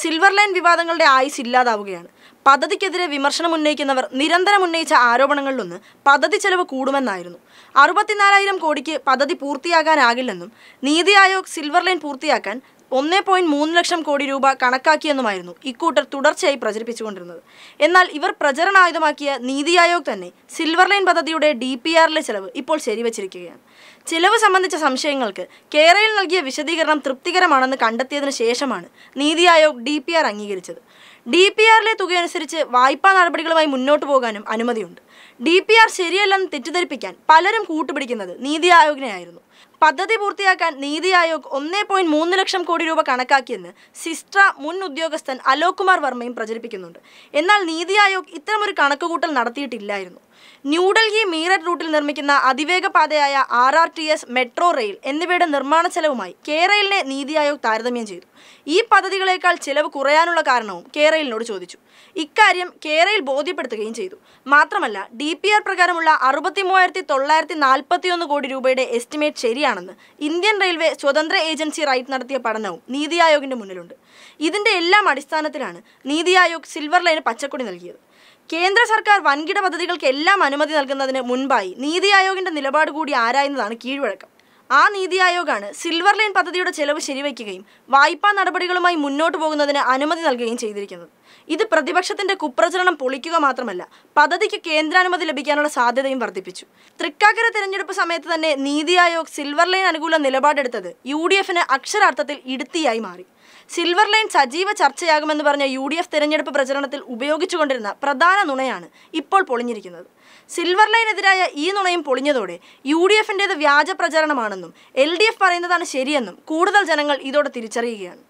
silver line വിവാദങ്ങളുടെ ആയുസ് ഇല്ലാതാവുകയാണ് പദ്ധതിക്കെതിരെ വിമർശനം ഉന്നയിക്കുന്നവർ നിരന്തരം ഉന്നയിച്ച ആരോപണങ്ങളിലൊന്ന് പദ്ധതി ചെലവ് കൂടുമെന്നായിരുന്നു അറുപത്തിനാലായിരം കോടിക്ക് പദ്ധതി പൂർത്തിയാകാനാകില്ലെന്നും നീതി ആയോഗ് സിൽവർ ലൈൻ പൂർത്തിയാക്കാൻ ഒന്ന് പോയിന്റ് മൂന്ന് ലക്ഷം കോടി രൂപ കണക്കാക്കിയെന്നുമായിരുന്നു ഇക്കൂട്ടർ തുടർച്ചയായി പ്രചരിപ്പിച്ചുകൊണ്ടിരുന്നത് എന്നാൽ ഇവർ പ്രചരണായുധമാക്കിയ നീതി ആയോഗ് തന്നെ സിൽവർ ലൈൻ പദ്ധതിയുടെ ഡി പി ആറിലെ ചെലവ് ഇപ്പോൾ ശരിവച്ചിരിക്കുകയാണ് ചെലവ് സംബന്ധിച്ച സംശയങ്ങൾക്ക് കേരളയിൽ നൽകിയ വിശദീകരണം തൃപ്തികരമാണെന്ന് കണ്ടെത്തിയതിന് ശേഷമാണ് NITI Aayog D P R അംഗീകരിച്ചത് ഡി പി ആറിലെ തുകയനുസരിച്ച് വായ്പാ നടപടികളുമായി മുന്നോട്ട് പോകാനും അനുമതിയുണ്ട് ഡി പി ആർ ശരിയല്ലെന്ന് തെറ്റിദ്ധരിപ്പിക്കാൻ പലരും കൂട്ടുപിടിക്കുന്നത് നീതി ആയോഗിനെയായിരുന്നു പദ്ധതി പൂർത്തിയാക്കാൻ നീതി ആയോഗ് ഒന്നേ പോയിന്റ് മൂന്ന് ലക്ഷം കോടി രൂപ കണക്കാക്കിയെന്ന് സിസ്ട്ര മുൻ ഉദ്യോഗസ്ഥൻ അലോക് കുമാർ വർമ്മയും പ്രചരിപ്പിക്കുന്നുണ്ട് എന്നാൽ നീതി ആയോഗ് ഇത്തരമൊരു കണക്കുകൂട്ടൽ നടത്തിയിട്ടില്ലായിരുന്നു ന്യൂഡൽഹി മീററ്റ് റൂട്ടിൽ നിർമ്മിക്കുന്ന അതിവേഗ പാതയായ R R T S metro rail എന്നിവയുടെ നിർമ്മാണ ചെലവുമായി കേരളിനെ നീതി ആയോഗ് താരതമ്യം ചെയ്തു ഈ പദ്ധതികളേക്കാൾ ചെലവ് കുറയാനുള്ള കാരണവും കേരളിനോട് ചോദിച്ചു ഇക്കാര്യം കേരയിൽ ബോധ്യപ്പെടുത്തുകയും ചെയ്തു മാത്രമല്ല ഡി പി ആർ പ്രകാരമുള്ള അറുപത്തി മൂവായിരത്തി തൊള്ളായിരത്തി നാൽപ്പത്തി ഒന്ന് കോടി രൂപയുടെ എസ്റ്റിമേറ്റ് ശരിയാണെന്ന് ഇന്ത്യൻ റെയിൽവേ സ്വതന്ത്ര ഏജൻസി റൈറ്റ് നടത്തിയ പഠനവും നീതി ആയോഗിന്റെ മുന്നിലുണ്ട് ഇതിന്റെ എല്ലാം അടിസ്ഥാനത്തിലാണ് നീതി ആയോഗ് സിൽവർ ലൈന് പച്ചക്കൊടി നൽകിയത് കേന്ദ്ര സർക്കാർ വൻകിട പദ്ധതികൾക്ക് എല്ലാം അനുമതി നൽകുന്നതിന് മുൻപായി നീതി ആയോഗിന്റെ നിലപാട് കൂടി ആരായുന്നതാണ് കീഴ്വഴക്കം ആ നീതി ആയോഗാണ് സിൽവർ ലൈൻ പദ്ധതിയുടെ ചെലവ് ശരിവയ്ക്കുകയും വായ്പാ നടപടികളുമായി മുന്നോട്ട് പോകുന്നതിന് അനുമതി നൽകുകയും ചെയ്തിരിക്കുന്നത് ഇത് പ്രതിപക്ഷത്തിന്റെ കുപ്രചരണം പൊളിക്കുക മാത്രമല്ല പദ്ധതിക്ക് കേന്ദ്രാനുമതി ലഭിക്കാനുള്ള സാധ്യതയും വർദ്ധിപ്പിച്ചു തൃക്കാക്കര തെരഞ്ഞെടുപ്പ് സമയത്ത് തന്നെ നീതി ആയോഗ് സിൽവർ ലൈൻ അനുകൂല നിലപാടെടുത്തത് യു ഡി എഫിന് അക്ഷരാർത്ഥത്തിൽ ഇടുത്തിയായി മാറി സിൽവർ ലൈൻ സജീവ ചർച്ചയാകുമെന്ന് പറഞ്ഞ യു ഡി എഫ് തെരഞ്ഞെടുപ്പ് പ്രചരണത്തിൽ ഉപയോഗിച്ചുകൊണ്ടിരുന്ന പ്രധാന നുണയാണ് ഇപ്പോൾ പൊളിഞ്ഞിരിക്കുന്നത് സിൽവർ ലൈനെതിരായ ഈ നുണയും പൊളിഞ്ഞതോടെ യു ഡി എഫിൻ്റെത് വ്യാജ പ്രചരണമാണെന്നും എൽ ഡി എഫ് പറയുന്നതാണ് ശരിയെന്നും കൂടുതൽ ജനങ്ങൾ ഇതോടെ തിരിച്ചറിയുകയാണ്